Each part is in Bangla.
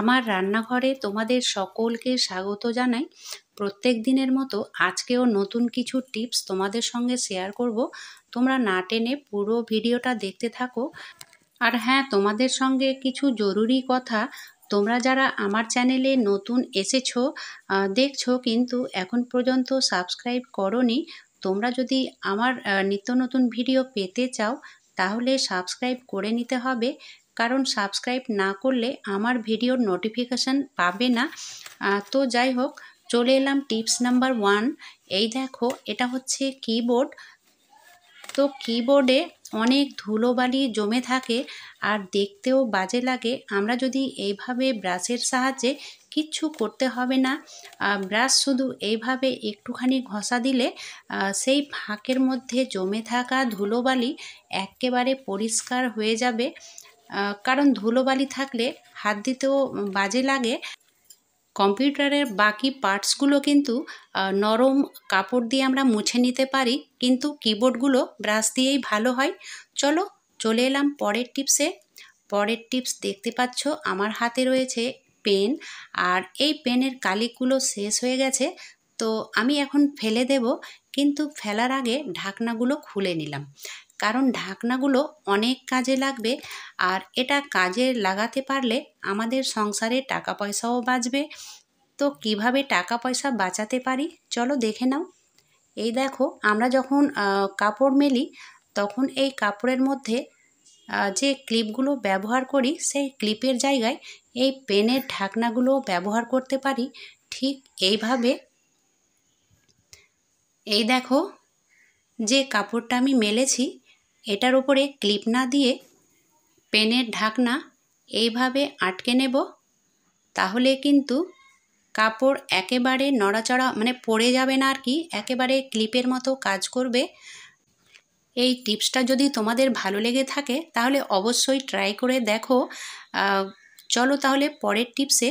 আমার রান্নাঘরে তোমাদের সকলকে স্বাগত জানাই প্রত্যেক দিনের মতো আজকেও নতুন কিছু টিপস তোমাদের সঙ্গে শেয়ার করব তোমরা না টেনে পুরো ভিডিওটা দেখতে থাকো আর হ্যাঁ তোমাদের সঙ্গে কিছু জরুরি কথা তোমরা যারা আমার চ্যানেলে নতুন এসেছো দেখছো কিন্তু এখন পর্যন্ত সাবস্ক্রাইব করনি তোমরা যদি আমার নিত্য নতুন ভিডিও পেতে চাও তাহলে সাবস্ক্রাইব করে নিতে হবে কারণ সাবস্ক্রাইব না করলে আমার ভিডিওর নোটিফিকেশান পাবে না তো যাই হোক চলে এলাম টিপস নাম্বার ওয়ান এই দেখো এটা হচ্ছে কিবোর্ড তো কিবোর্ডে অনেক ধুলোবালি জমে থাকে আর দেখতেও বাজে লাগে আমরা যদি এইভাবে ব্রাশের সাহায্যে কিচ্ছু করতে হবে না ব্রাশ শুধু এইভাবে একটুখানি ঘষা দিলে সেই ফাঁকের মধ্যে জমে থাকা ধুলোবালি একেবারে পরিষ্কার হয়ে যাবে কারণ ধুলোবালি থাকলে হাত দিতেও বাজে লাগে কম্পিউটারের বাকি পার্টসগুলো কিন্তু নরম কাপড় দিয়ে আমরা মুছে নিতে পারি কিন্তু কিবোর্ডগুলো ব্রাশ দিয়েই ভালো হয় চলো চলে এলাম পরের টিপসে পরের টিপস দেখতে পাচ্ছ আমার হাতে রয়েছে পেন আর এই পেনের কালিকগুলো শেষ হয়ে গেছে তো আমি এখন ফেলে দেব কিন্তু ফেলার আগে ঢাকনাগুলো খুলে নিলাম কারণ ঢাকনাগুলো অনেক কাজে লাগবে আর এটা কাজে লাগাতে পারলে আমাদের সংসারে টাকা পয়সাও বাঁচবে তো কিভাবে টাকা পয়সা বাঁচাতে পারি চলো দেখে নাও এই দেখো আমরা যখন কাপড় মেলি তখন এই কাপড়ের মধ্যে যে ক্লিপগুলো ব্যবহার করি সেই ক্লিপের জায়গায় এই পেনের ঢাকনাগুলো ব্যবহার করতে পারি ঠিক এইভাবে এই দেখো যে কাপড়টা আমি মেলেছি এটার উপরে ক্লিপ না দিয়ে পেনের ঢাকনা এইভাবে আটকে নেব তাহলে কিন্তু কাপড় একেবারে নড়াচড়া মানে পড়ে যাবে না আর কি একেবারে ক্লিপের মতো কাজ করবে এই টিপসটা যদি তোমাদের ভালো লেগে থাকে তাহলে অবশ্যই ট্রাই করে দেখো চলো তাহলে পরের টিপসে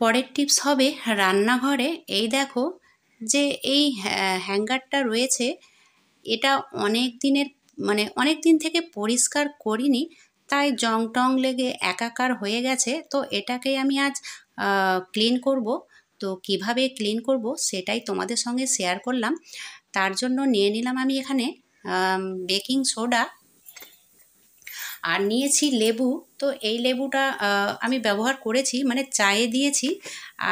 পরের টিপস হবে রান্নাঘরে এই দেখো যে এই হ্যাঙ্গারটা রয়েছে এটা অনেক দিনের মানে অনেক দিন থেকে পরিষ্কার করিনি তাই জং টং লেগে একাকার হয়ে গেছে তো এটাকে আমি আজ ক্লিন করব তো কিভাবে ক্লিন করব সেটাই তোমাদের সঙ্গে শেয়ার করলাম তার জন্য নিয়ে নিলাম আমি এখানে বেকিং সোডা আর নিয়েছি লেবু তো এই লেবুটা আমি ব্যবহার করেছি মানে চায়ে দিয়েছি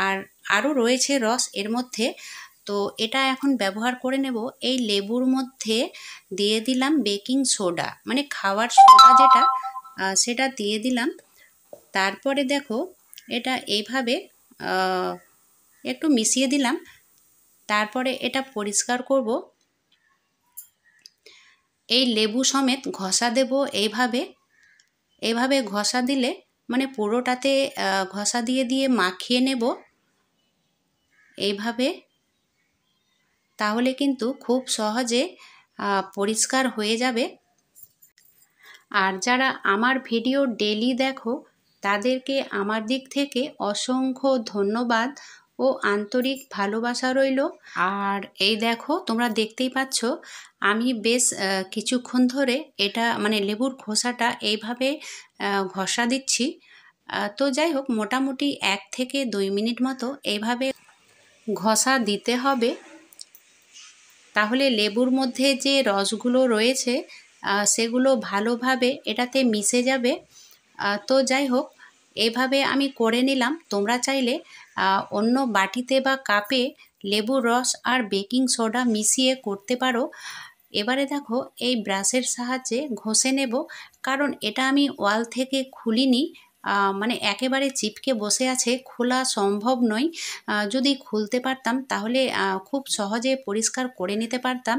আর আরও রয়েছে রস এর মধ্যে তো এটা এখন ব্যবহার করে নেব এই লেবুর মধ্যে দিয়ে দিলাম বেকিং সোডা মানে খাওয়ার সোডা যেটা সেটা দিয়ে দিলাম তারপরে দেখো এটা এইভাবে একটু মিশিয়ে দিলাম তারপরে এটা পরিষ্কার করব এই লেবু সমেত ঘষা দেব এইভাবে এইভাবে ঘষা দিলে মানে পুরোটাতে ঘষা দিয়ে দিয়ে মাখিয়ে নেব এইভাবে তাহলে কিন্তু খুব সহজে পরিষ্কার হয়ে যাবে আর যারা আমার ভিডিও ডেলি দেখো তাদেরকে আমার দিক থেকে অসংখ্য ধন্যবাদ ও আন্তরিক ভালোবাসা রইল আর এই দেখো তোমরা দেখতেই পাচ্ছ আমি বেশ কিছুক্ষণ ধরে এটা মানে লেবুর খোসাটা এইভাবে ঘষা দিচ্ছি তো যাই হোক মোটামুটি এক থেকে দুই মিনিট মতো এইভাবে ঘষা দিতে হবে তাহলে লেবুর মধ্যে যে রসগুলো রয়েছে সেগুলো ভালোভাবে এটাতে মিশে যাবে তো যাই হোক এভাবে আমি করে নিলাম তোমরা চাইলে অন্য বাটিতে বা কাপে লেবুর রস আর বেকিং সোডা মিশিয়ে করতে পারো এবারে দেখো এই ব্রাশের সাহায্যে ঘষে নেব কারণ এটা আমি ওয়াল থেকে খুলিনি মানে একেবারে চিপকে বসে আছে খোলা সম্ভব নয় যদি খুলতে পারতাম তাহলে খুব সহজে পরিষ্কার করে নিতে পারতাম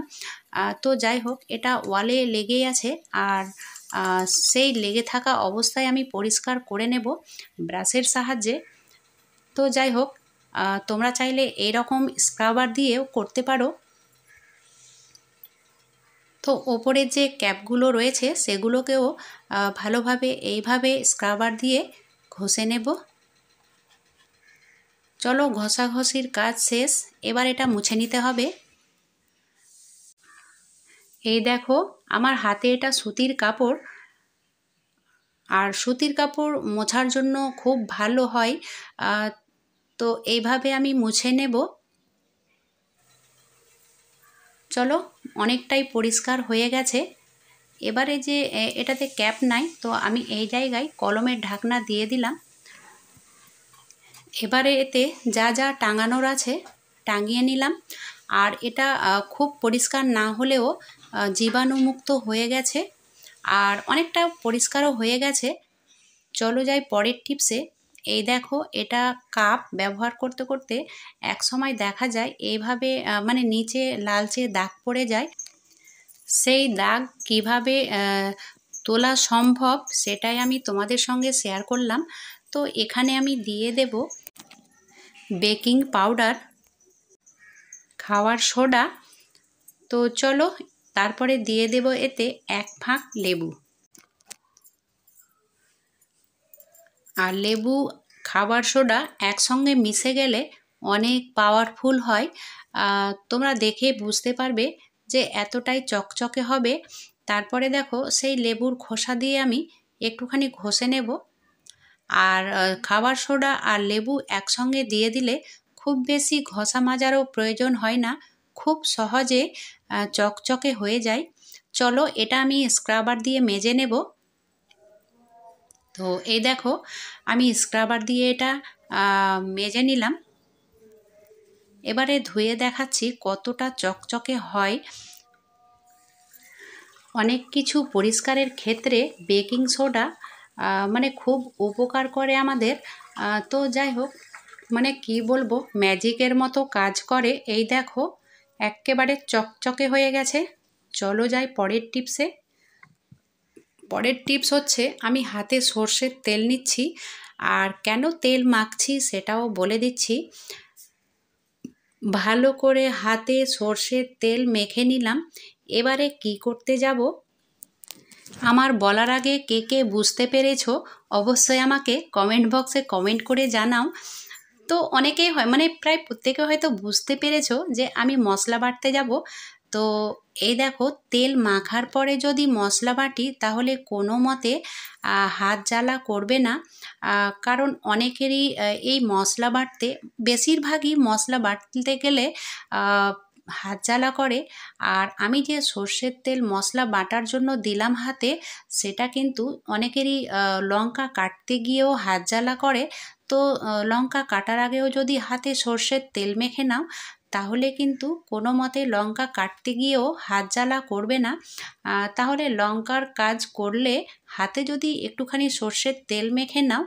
তো যাই হোক এটা ওয়ালে লেগেই আছে আর সেই লেগে থাকা অবস্থায় আমি পরিষ্কার করে নেব ব্রাশের সাহায্যে তো যাই হোক তোমরা চাইলে এরকম স্ক্রাবার দিয়েও করতে পারো তো ওপরের যে ক্যাপগুলো রয়েছে সেগুলোকেও ভালোভাবে এইভাবে স্ক্রাবার দিয়ে ঘষে নেব চলো ঘষাঘষির কাজ শেষ এবার এটা মুছে নিতে হবে এই দেখো আমার হাতে এটা সুতির কাপড় আর সুতির কাপড় মোছার জন্য খুব ভালো হয় তো এইভাবে আমি মুছে নেব চলো অনেকটাই পরিষ্কার হয়ে গেছে এবারে যে এটাতে ক্যাপ নাই তো আমি এই জায়গায় কলমের ঢাকনা দিয়ে দিলাম এবারে এতে যা যা টাঙানোর আছে টাঙিয়ে নিলাম আর এটা খুব পরিষ্কার না হলেও জীবাণুমুক্ত হয়ে গেছে আর অনেকটা পরিষ্কারও হয়ে গেছে চলো যাই পরের টিপসে এই দেখো এটা কাপ ব্যবহার করতে করতে এক সময় দেখা যায় এইভাবে মানে নিচে লালচে দাগ পড়ে যায় সেই দাগ কিভাবে তোলা সম্ভব সেটাই আমি তোমাদের সঙ্গে শেয়ার করলাম তো এখানে আমি দিয়ে দেব বেকিং পাউডার খাওয়ার সোডা তো চলো তারপরে দিয়ে দেব এতে এক ফাঁক লেবু আর লেবু খাবার সোডা একসঙ্গে মিশে গেলে অনেক পাওয়ারফুল হয় তোমরা দেখে বুঝতে পারবে যে এতটাই চকচকে হবে তারপরে দেখো সেই লেবুর খোসা দিয়ে আমি একটুখানি ঘষে নেব আর খাবার সোডা আর লেবু একসঙ্গে দিয়ে দিলে খুব বেশি ঘষা মাজারও প্রয়োজন হয় না খুব সহজে চকচকে হয়ে যায় চলো এটা আমি স্ক্রাবার দিয়ে মেজে নেব তো এই দেখো আমি স্ক্রাবার দিয়ে এটা মেজে নিলাম এবারে ধুয়ে দেখাচ্ছি কতটা চকচকে হয় অনেক কিছু পরিষ্কারের ক্ষেত্রে বেকিং সোডা মানে খুব উপকার করে আমাদের তো যাই হোক মানে কি বলবো ম্যাজিকের মতো কাজ করে এই দেখো একেবারে চকচকে হয়ে গেছে চলো যাই পরের টিপসে পরের টিপস হচ্ছে আমি হাতে সর্ষের তেল নিচ্ছি আর কেন তেল মাখছি সেটাও বলে দিচ্ছি ভালো করে হাতে সর্ষের তেল মেখে নিলাম এবারে কি করতে যাব আমার বলার আগে কে কে বুঝতে পেরেছ অবশ্যই আমাকে কমেন্ট বক্সে কমেন্ট করে জানাও তো অনেকেই হয় মানে প্রায় প্রত্যেকে হয়তো বুঝতে পেরেছ যে আমি মশলা বাটতে যাব তো এই দেখো তেল মাখার পরে যদি মশলা বাটি তাহলে কোনো মতে হাত জ্বালা করবে না কারণ অনেকেরই এই মশলা বাটতে বেশিরভাগই মশলা বাটতে গেলে হাত জ্বালা করে আর আমি যে সর্ষের তেল মশলা বাটার জন্য দিলাম হাতে সেটা কিন্তু অনেকেরই লঙ্কা কাটতে গিয়েও হাত জ্বালা করে তো লঙ্কা কাটার আগেও যদি হাতে সর্ষের তেল মেখে নাও তাহলে কিন্তু কোনো মতে লঙ্কা কাটতে গিয়েও হাত জ্বালা করবে না তাহলে লঙ্কার কাজ করলে হাতে যদি একটুখানি সর্ষের তেল মেখে নাও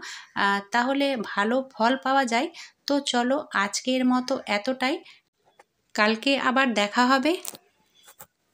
তাহলে ভালো ফল পাওয়া যায় তো চলো আজকের মতো এতটাই কালকে আবার দেখা হবে